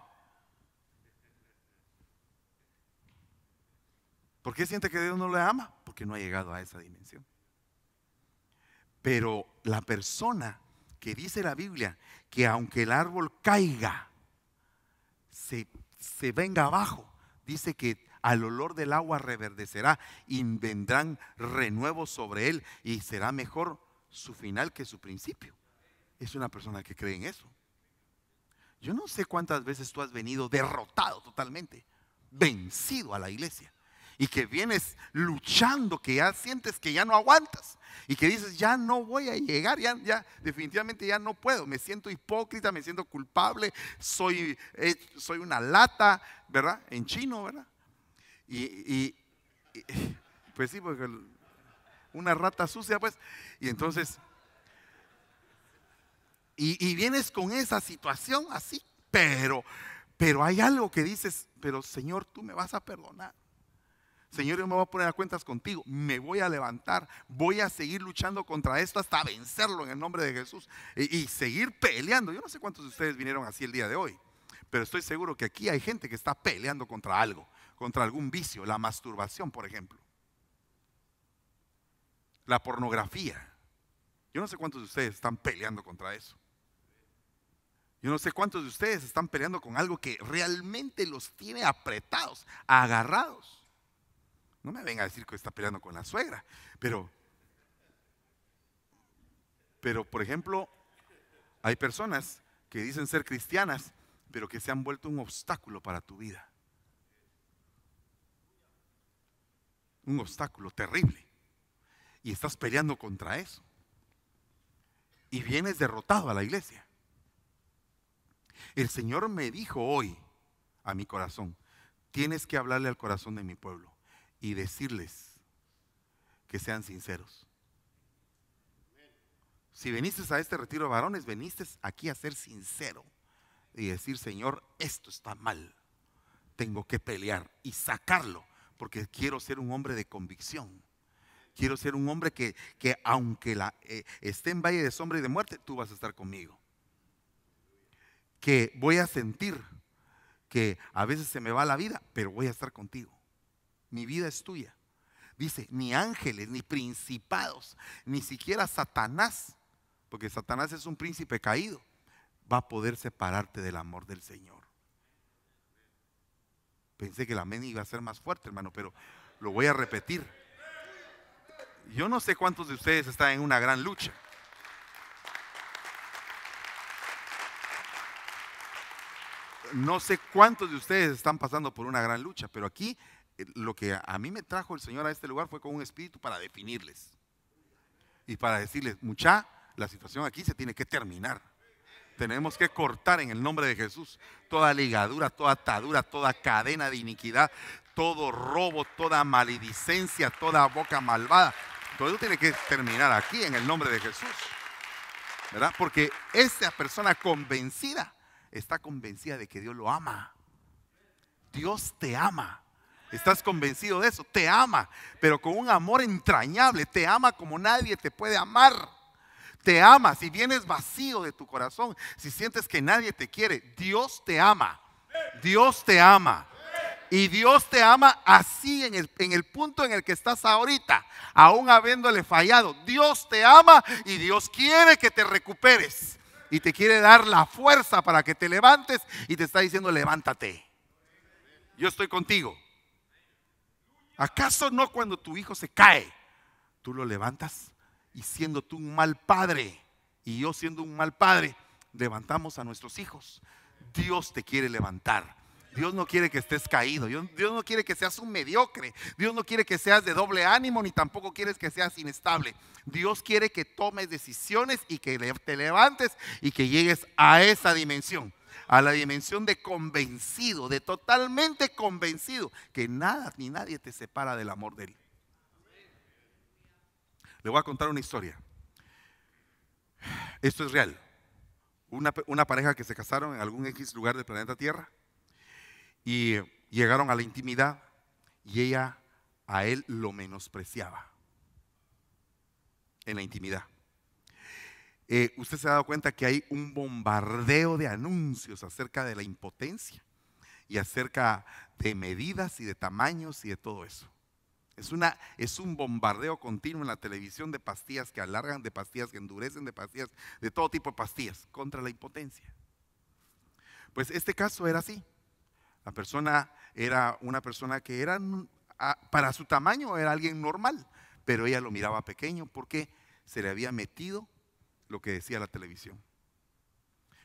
¿Por qué siente que Dios no le ama? Porque no ha llegado a esa dimensión. Pero la persona que dice la Biblia que aunque el árbol caiga, se, se venga abajo, dice que al olor del agua reverdecerá y vendrán renuevos sobre él y será mejor su final que su principio. Es una persona que cree en eso. Yo no sé cuántas veces tú has venido derrotado totalmente, vencido a la iglesia y que vienes luchando, que ya sientes que ya no aguantas y que dices, ya no voy a llegar, ya, ya definitivamente ya no puedo, me siento hipócrita, me siento culpable, soy, eh, soy una lata, ¿verdad? En chino, ¿verdad? Y, pues sí, porque una rata sucia, pues, y entonces... Y, y, vienes con esa situación así, pero, pero hay algo que dices, pero Señor, tú me vas a perdonar. Señor, yo me voy a poner a cuentas contigo, me voy a levantar, voy a seguir luchando contra esto hasta vencerlo en el nombre de Jesús y, y seguir peleando. Yo no sé cuántos de ustedes vinieron así el día de hoy, pero estoy seguro que aquí hay gente que está peleando contra algo, contra algún vicio, la masturbación, por ejemplo, la pornografía. Yo no sé cuántos de ustedes están peleando contra eso. Yo no sé cuántos de ustedes están peleando con algo que realmente los tiene apretados, agarrados. No me venga a decir que está peleando con la suegra, pero, pero por ejemplo, hay personas que dicen ser cristianas, pero que se han vuelto un obstáculo para tu vida. Un obstáculo terrible. Y estás peleando contra eso. Y vienes derrotado a la iglesia. El Señor me dijo hoy a mi corazón, tienes que hablarle al corazón de mi pueblo y decirles que sean sinceros. Si viniste a este retiro de varones, viniste aquí a ser sincero y decir, Señor, esto está mal. Tengo que pelear y sacarlo porque quiero ser un hombre de convicción. Quiero ser un hombre que, aunque eh, esté en valle de sombra y de muerte, tú vas a estar conmigo. Que voy a sentir que a veces se me va la vida, pero voy a estar contigo mi vida es tuya. Dice, ni ángeles, ni principados, ni siquiera Satanás, porque Satanás es un príncipe caído, va a poder separarte del amor del Señor. Pensé que la amén iba a ser más fuerte, hermano, pero lo voy a repetir. Yo no sé cuántos de ustedes están en una gran lucha. No sé cuántos de ustedes están pasando por una gran lucha, pero aquí lo que a mí me trajo el Señor a este lugar fue con un espíritu para definirles y para decirles, mucha, la situación aquí se tiene que terminar. Tenemos que cortar en el nombre de Jesús toda ligadura, toda atadura, toda cadena de iniquidad, todo robo, toda maledicencia, toda boca malvada. Todo eso tiene que terminar aquí en el nombre de Jesús. ¿Verdad? Porque esa persona convencida está convencida de que Dios lo ama. Dios te ama. ¿Estás convencido de eso? Te ama, pero con un amor entrañable. Te ama como nadie te puede amar. Te ama. Si vienes vacío de tu corazón, si sientes que nadie te quiere, Dios te ama. Dios te ama. Y Dios te ama así en el, en el punto en el que estás ahorita, aún habiéndole fallado. Dios te ama y Dios quiere que te recuperes. Y te quiere dar la fuerza para que te levantes y te está diciendo, levántate. Yo estoy contigo. ¿Acaso no cuando tu hijo se cae, tú lo levantas y siendo tú un mal padre y yo siendo un mal padre, levantamos a nuestros hijos? Dios te quiere levantar. Dios no quiere que estés caído. Dios, no quiere que seas un mediocre. Dios no quiere que seas de doble ánimo ni tampoco quieres que seas inestable. Dios quiere que tomes decisiones y que te levantes y que llegues a esa dimensión a la dimensión de convencido, de totalmente convencido, que nada ni nadie te separa del amor de Él. Le voy a contar una historia. Esto es real. Una, pareja que se casaron en algún X lugar del planeta Tierra y llegaron a la intimidad y ella a él lo menospreciaba en la intimidad. Eh, usted se ha dado cuenta que hay un bombardeo de anuncios acerca de la impotencia y acerca de medidas y de tamaños y de todo eso. Es, una, es un bombardeo continuo en la televisión de pastillas que alargan, de pastillas que endurecen, de pastillas, de todo tipo de pastillas contra la impotencia. Pues este caso era así. La persona era una persona que era, ah, para su tamaño era alguien normal, pero ella lo miraba pequeño porque se le había metido lo que decía la televisión.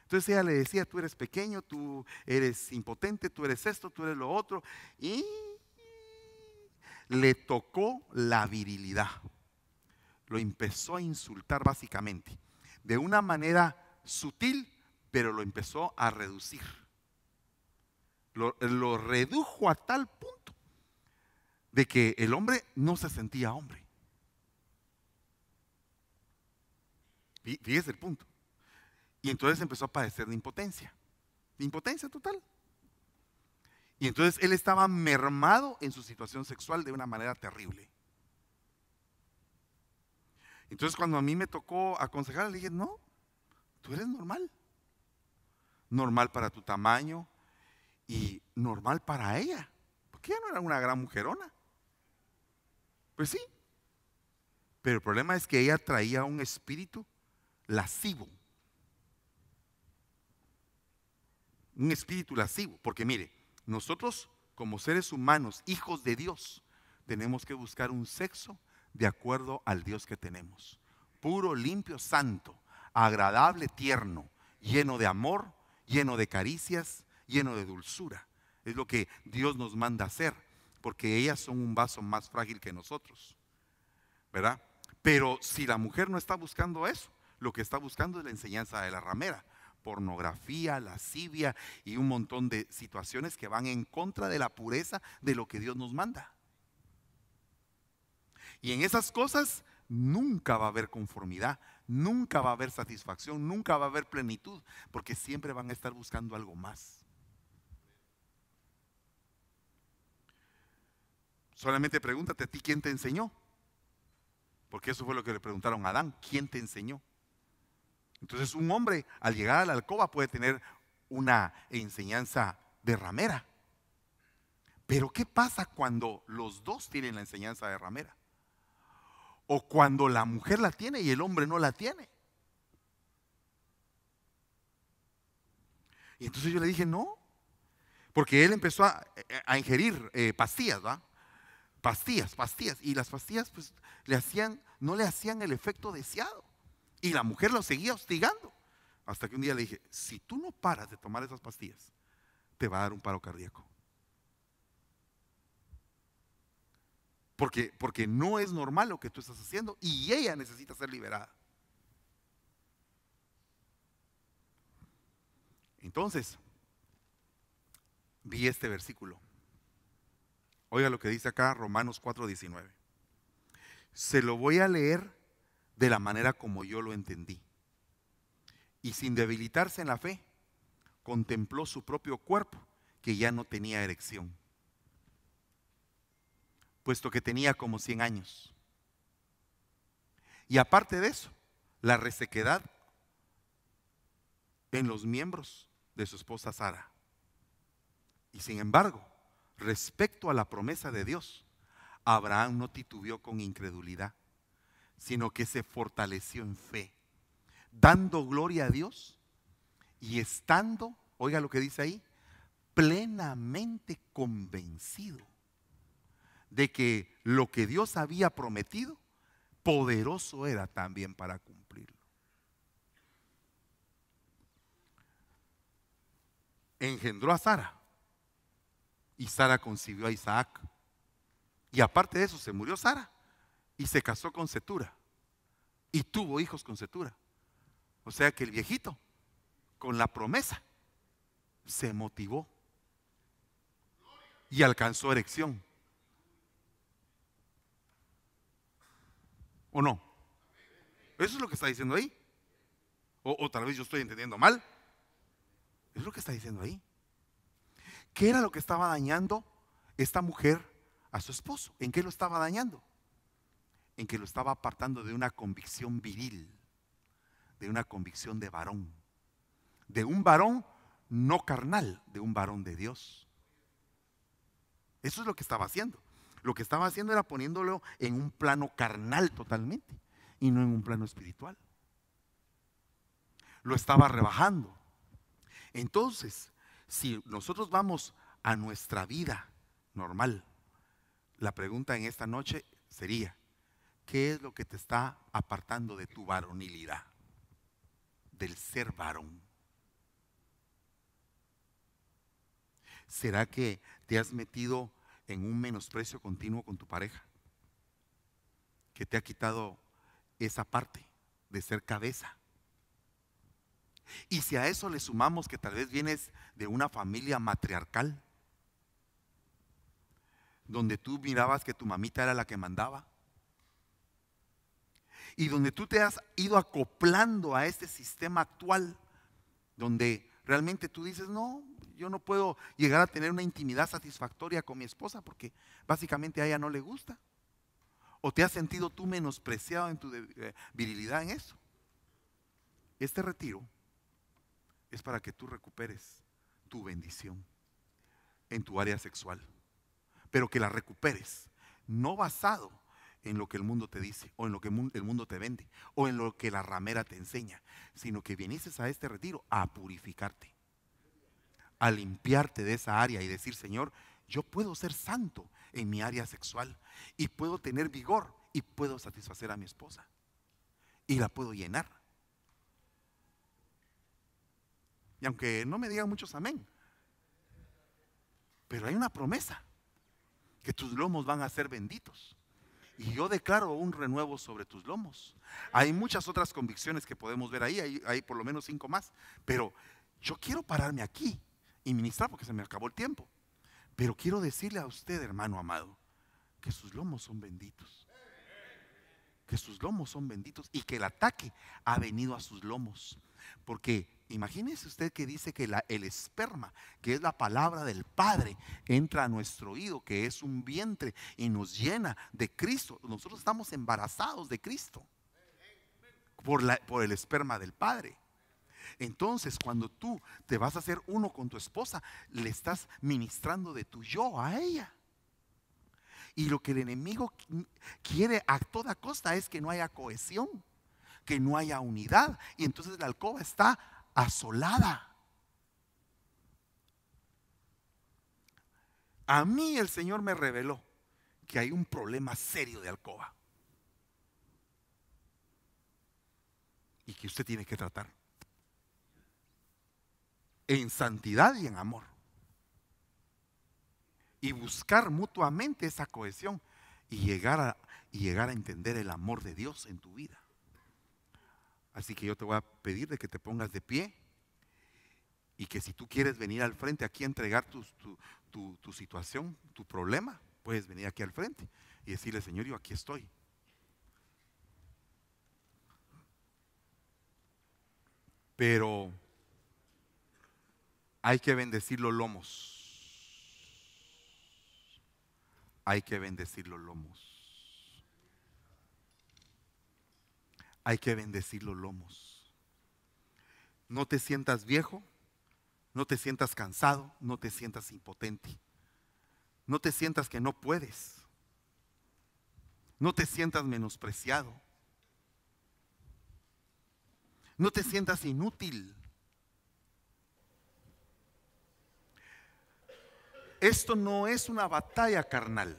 Entonces ella le decía, tú eres pequeño, tú eres impotente, tú eres esto, tú eres lo otro. Y le tocó la virilidad. Lo empezó a insultar básicamente. De una manera sutil, pero lo empezó a reducir. Lo, lo redujo a tal punto de que el hombre no se sentía hombre. Fíjese el punto. Y entonces empezó a padecer de impotencia. De impotencia total. Y entonces él estaba mermado en su situación sexual de una manera terrible. Entonces cuando a mí me tocó aconsejarle, le dije, no, tú eres normal. Normal para tu tamaño y normal para ella. Porque ella no era una gran mujerona. Pues sí. Pero el problema es que ella traía un espíritu lascivo. Un espíritu lascivo. Porque mire, nosotros como seres humanos, hijos de Dios, tenemos que buscar un sexo de acuerdo al Dios que tenemos. Puro, limpio, santo, agradable, tierno, lleno de amor, lleno de caricias, lleno de dulzura. Es lo que Dios nos manda hacer, porque ellas son un vaso más frágil que nosotros. ¿Verdad? Pero si la mujer no está buscando eso, lo que está buscando es la enseñanza de la ramera pornografía, lascivia y un montón de situaciones que van en contra de la pureza de lo que Dios nos manda. Y en esas cosas nunca va a haber conformidad, nunca va a haber satisfacción, nunca va a haber plenitud, porque siempre van a estar buscando algo más. Solamente pregúntate a ti quién te enseñó, porque eso fue lo que le preguntaron a Adán, ¿quién te enseñó? Entonces un hombre al llegar a la alcoba puede tener una enseñanza de ramera. Pero ¿qué pasa cuando los dos tienen la enseñanza de ramera? O cuando la mujer la tiene y el hombre no la tiene. Y entonces yo le dije, no, porque él empezó a, ingerir eh, pastillas, ¿va? Pastillas, pastillas. Y las pastillas pues le hacían, no le hacían el efecto deseado. Y la mujer lo seguía hostigando. Hasta que un día le dije, si tú no paras de tomar esas pastillas, te va a dar un paro cardíaco. Porque, porque no es normal lo que tú estás haciendo y ella necesita ser liberada. Entonces, vi este versículo. Oiga lo que dice acá Romanos 4:19. Se lo voy a leer de la manera como yo lo entendí. Y sin debilitarse en la fe, contempló su propio cuerpo que ya no tenía erección, puesto que tenía como 100 años. Y aparte de eso, la resequedad en los miembros de su esposa Sara. Y sin embargo, respecto a la promesa de Dios, Abraham no titubeó con incredulidad, sino que se fortaleció en fe, dando gloria a Dios y estando, oiga lo que dice ahí, plenamente convencido de que lo que Dios había prometido, poderoso era también para cumplirlo. Engendró a Sara y Sara concibió a Isaac. Y aparte de eso, se murió Sara y se casó con Setura y tuvo hijos con Setura. O sea que el viejito, con la promesa, se motivó y alcanzó erección. ¿O no? Eso es lo que está diciendo ahí. O, o, tal vez yo estoy entendiendo mal. Es lo que está diciendo ahí. ¿Qué era lo que estaba dañando esta mujer a su esposo? ¿En qué lo estaba dañando? en que lo estaba apartando de una convicción viril, de una convicción de varón, de un varón no carnal, de un varón de Dios. Eso es lo que estaba haciendo. Lo que estaba haciendo era poniéndolo en un plano carnal totalmente y no en un plano espiritual. Lo estaba rebajando. Entonces, si nosotros vamos a nuestra vida normal, la pregunta en esta noche sería, ¿Qué es lo que te está apartando de tu varonilidad? Del ser varón. ¿Será que te has metido en un menosprecio continuo con tu pareja? ¿Que te ha quitado esa parte de ser cabeza? Y si a eso le sumamos que tal vez vienes de una familia matriarcal, donde tú mirabas que tu mamita era la que mandaba, y donde tú te has ido acoplando a este sistema actual, donde realmente tú dices, no, yo no puedo llegar a tener una intimidad satisfactoria con mi esposa porque básicamente a ella no le gusta. ¿O te has sentido tú menospreciado en tu eh, virilidad en eso? Este retiro es para que tú recuperes tu bendición en tu área sexual, pero que la recuperes, no basado en lo que el mundo te dice, o en lo que el mundo te vende, o en lo que la ramera te enseña, sino que viniste a este retiro a purificarte, a limpiarte de esa área y decir, Señor, yo puedo ser santo en mi área sexual y puedo tener vigor y puedo satisfacer a mi esposa y la puedo llenar. Y aunque no me digan muchos amén, pero hay una promesa, que tus lomos van a ser benditos y yo declaro un renuevo sobre tus lomos. Hay muchas otras convicciones que podemos ver ahí, hay, por lo menos cinco más, pero yo quiero pararme aquí y ministrar porque se me acabó el tiempo. Pero quiero decirle a usted, hermano amado, que sus lomos son benditos que sus lomos son benditos y que el ataque ha venido a sus lomos. Porque imagínese usted que dice que el esperma, que es la palabra del Padre, entra a nuestro oído, que es un vientre y nos llena de Cristo. Nosotros estamos embarazados de Cristo por, por el esperma del Padre. Entonces, cuando tú te vas a hacer uno con tu esposa, le estás ministrando de tu yo a ella. Y lo que el enemigo quiere a toda costa es que no haya cohesión, que no haya unidad. Y entonces la alcoba está asolada. A mí el Señor me reveló que hay un problema serio de alcoba. Y que usted tiene que tratar. En santidad y en amor y buscar mutuamente esa cohesión y llegar a, llegar a entender el amor de Dios en tu vida. Así que yo te voy a pedir de que te pongas de pie y que si tú quieres venir al frente aquí a entregar tu situación, tu problema, puedes venir aquí al frente y decirle, Señor, yo aquí estoy. Pero hay que bendecir los lomos hay que bendecir los lomos. Hay que bendecir los lomos. No te sientas viejo, no te sientas cansado, no te sientas impotente. No te sientas que no puedes. No te sientas menospreciado. No te sientas inútil. Esto no es una batalla carnal,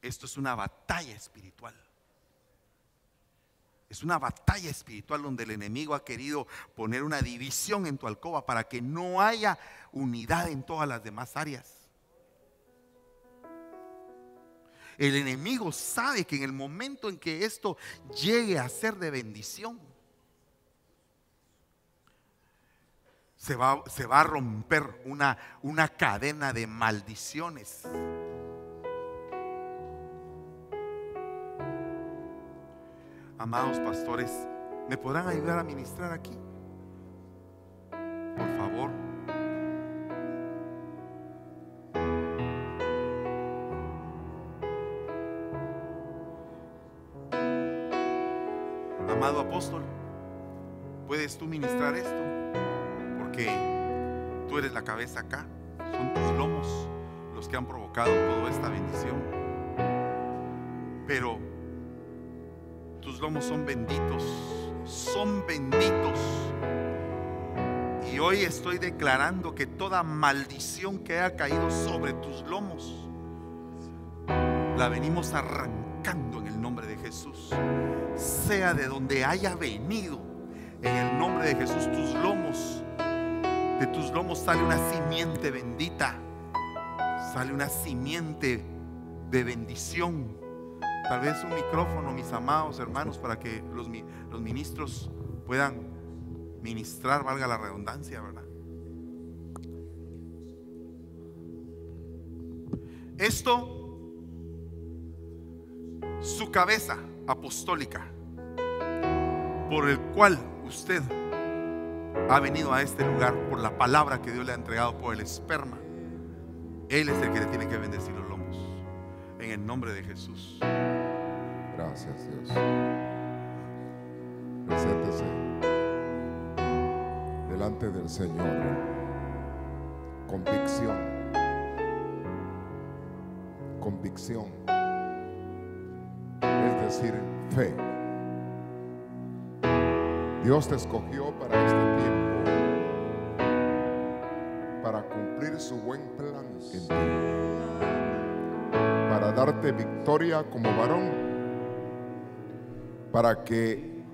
esto es una batalla espiritual. Es una batalla espiritual donde el enemigo ha querido poner una división en tu alcoba para que no haya unidad en todas las demás áreas. El enemigo sabe que en el momento en que esto llegue a ser de bendición, se va, a romper una, una cadena de maldiciones. Amados pastores, ¿me podrán ayudar a ministrar aquí? Por favor. Amado apóstol, ¿puedes tú ministrar esto? que tú eres la cabeza acá, son tus lomos los que han provocado toda esta bendición. Pero tus lomos son benditos, son benditos. Y hoy estoy declarando que toda maldición que haya caído sobre tus lomos, la venimos arrancando en el nombre de Jesús. Sea de donde haya venido, en el nombre de Jesús, tus lomos de tus lomos sale una simiente bendita, sale una simiente de bendición. Tal vez un micrófono, mis amados hermanos, para que los, ministros puedan ministrar, valga la redundancia, ¿verdad? Esto, su cabeza apostólica, por el cual usted ha venido a este lugar por la palabra que Dios le ha entregado por el esperma. Él es el que le tiene que bendecir los lomos. En el nombre de Jesús. Gracias, Dios. Preséntese delante del Señor. Convicción. Convicción. Es decir, fe. Dios te escogió para este tiempo, para cumplir su buen plan en ti, para darte victoria como varón, para que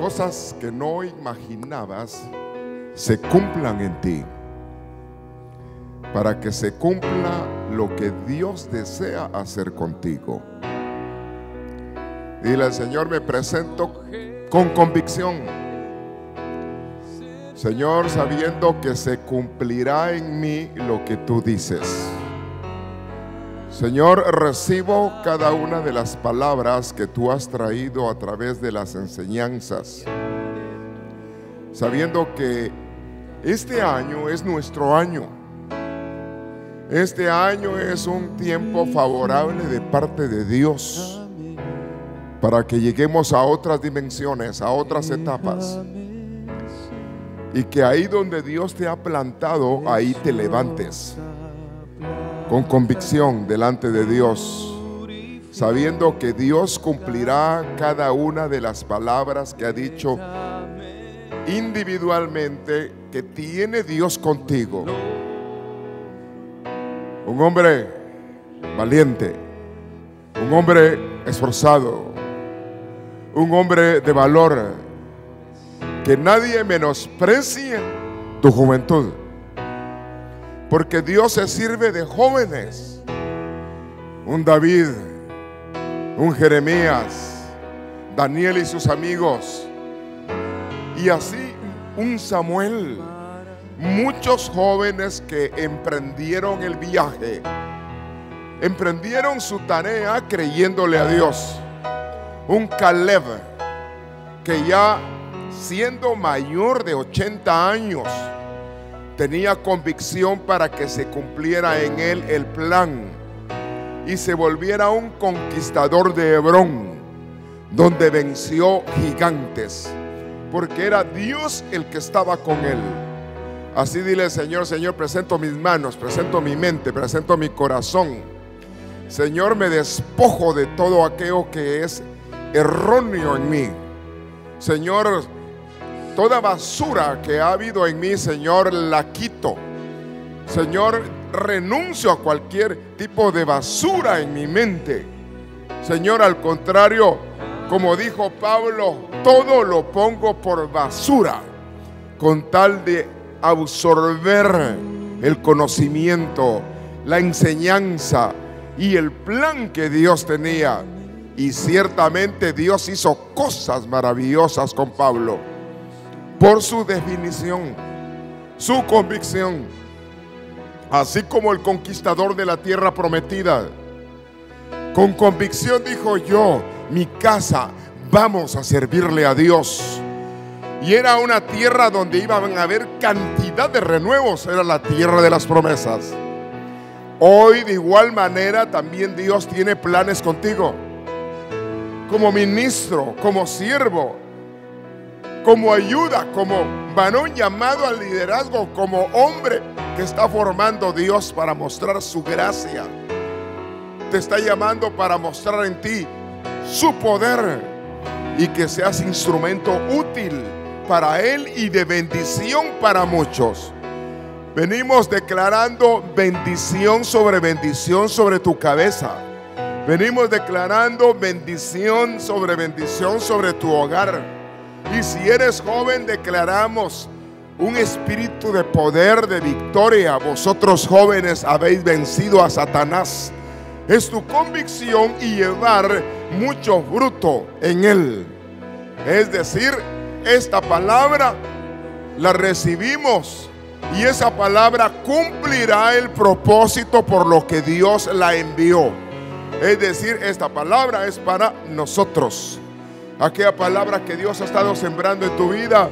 cosas que no imaginabas se cumplan en ti, para que se cumpla lo que Dios desea hacer contigo. Dile al Señor, me presento con convicción. Señor, sabiendo que se cumplirá en mí lo que tú dices. Señor, recibo cada una de las palabras que tú has traído a través de las enseñanzas, sabiendo que este año es nuestro año. Este año es un tiempo favorable de parte de Dios para que lleguemos a otras dimensiones, a otras etapas. Y que ahí donde Dios te ha plantado, ahí te levantes con convicción delante de Dios, sabiendo que Dios cumplirá cada una de las palabras que ha dicho individualmente que tiene Dios contigo. Un hombre valiente, un hombre esforzado, un hombre de valor. Que nadie menosprecie tu juventud. Porque Dios se sirve de jóvenes. Un David, un Jeremías, Daniel y sus amigos. Y así un Samuel. Muchos jóvenes que emprendieron el viaje. Emprendieron su tarea creyéndole a Dios un Caleb que ya siendo mayor de 80 años tenía convicción para que se cumpliera en él el plan y se volviera un conquistador de Hebrón, donde venció gigantes, porque era Dios el que estaba con él. Así dile, Señor, Señor, presento mis manos, presento mi mente, presento mi corazón. Señor, me despojo de todo aquello que es erróneo en mí. Señor, toda basura que ha habido en mí, Señor, la quito. Señor, renuncio a cualquier tipo de basura en mi mente. Señor, al contrario, como dijo Pablo, todo lo pongo por basura con tal de absorber el conocimiento, la enseñanza y el plan que Dios tenía y ciertamente Dios hizo cosas maravillosas con Pablo por su definición, su convicción, así como el conquistador de la tierra prometida. Con convicción dijo yo, mi casa, vamos a servirle a Dios. Y era una tierra donde iban a haber cantidad de renuevos, era la tierra de las promesas. Hoy de igual manera también Dios tiene planes contigo como ministro, como siervo, como ayuda, como varón llamado al liderazgo, como hombre que está formando Dios para mostrar su gracia. Te está llamando para mostrar en ti su poder y que seas instrumento útil para Él y de bendición para muchos. Venimos declarando bendición sobre bendición sobre tu cabeza Venimos declarando bendición sobre bendición sobre tu hogar. Y si eres joven, declaramos un espíritu de poder, de victoria. Vosotros jóvenes habéis vencido a Satanás. Es tu convicción y llevar mucho fruto en él. Es decir, esta palabra la recibimos y esa palabra cumplirá el propósito por lo que Dios la envió. Es decir, esta palabra es para nosotros. Aquella palabra que Dios ha estado sembrando en tu vida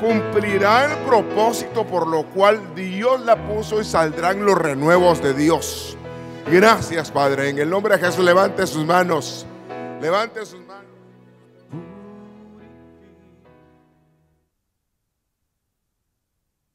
cumplirá el propósito por lo cual Dios la puso y saldrán los renuevos de Dios. Gracias, Padre. En el nombre de Jesús, levante sus manos. Levante sus manos.